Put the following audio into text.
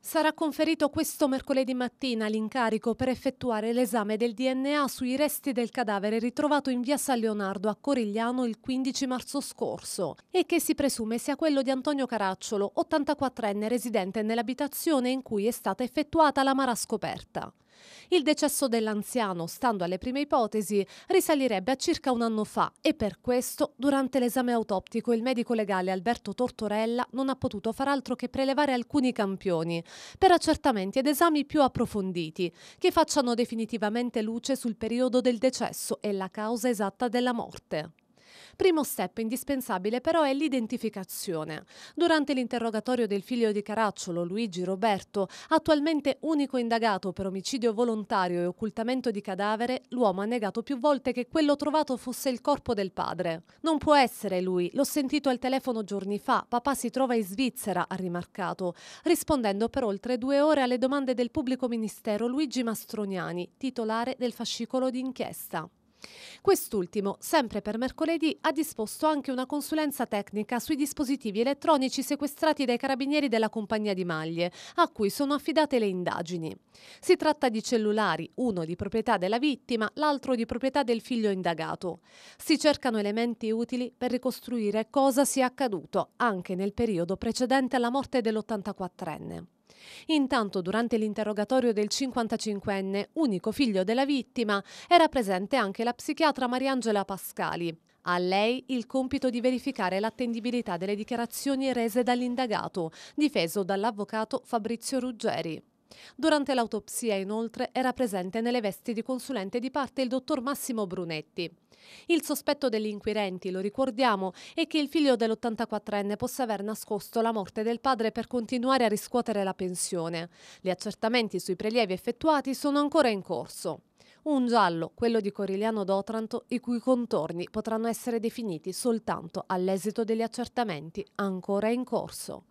Sarà conferito questo mercoledì mattina l'incarico per effettuare l'esame del DNA sui resti del cadavere ritrovato in via San Leonardo a Corigliano il 15 marzo scorso e che si presume sia quello di Antonio Caracciolo, 84enne residente nell'abitazione in cui è stata effettuata la mara scoperta. Il decesso dell'anziano, stando alle prime ipotesi, risalirebbe a circa un anno fa e per questo, durante l'esame autoptico, il medico legale Alberto Tortorella non ha potuto far altro che prelevare alcuni campioni per accertamenti ed esami più approfonditi, che facciano definitivamente luce sul periodo del decesso e la causa esatta della morte. Primo step indispensabile però è l'identificazione. Durante l'interrogatorio del figlio di Caracciolo, Luigi Roberto, attualmente unico indagato per omicidio volontario e occultamento di cadavere, l'uomo ha negato più volte che quello trovato fosse il corpo del padre. Non può essere lui, l'ho sentito al telefono giorni fa, papà si trova in Svizzera, ha rimarcato, rispondendo per oltre due ore alle domande del pubblico ministero Luigi Mastroniani, titolare del fascicolo d'inchiesta. Quest'ultimo, sempre per mercoledì, ha disposto anche una consulenza tecnica sui dispositivi elettronici sequestrati dai carabinieri della compagnia di maglie, a cui sono affidate le indagini. Si tratta di cellulari, uno di proprietà della vittima, l'altro di proprietà del figlio indagato. Si cercano elementi utili per ricostruire cosa sia accaduto anche nel periodo precedente alla morte dell'84enne. Intanto durante l'interrogatorio del 55enne, unico figlio della vittima, era presente anche la psichiatra Mariangela Pascali. A lei il compito di verificare l'attendibilità delle dichiarazioni rese dall'indagato, difeso dall'avvocato Fabrizio Ruggeri. Durante l'autopsia, inoltre, era presente nelle vesti di consulente di parte il dottor Massimo Brunetti. Il sospetto degli inquirenti, lo ricordiamo, è che il figlio dell'84enne possa aver nascosto la morte del padre per continuare a riscuotere la pensione. Gli accertamenti sui prelievi effettuati sono ancora in corso. Un giallo, quello di Corigliano d'Otranto, i cui contorni potranno essere definiti soltanto all'esito degli accertamenti ancora in corso.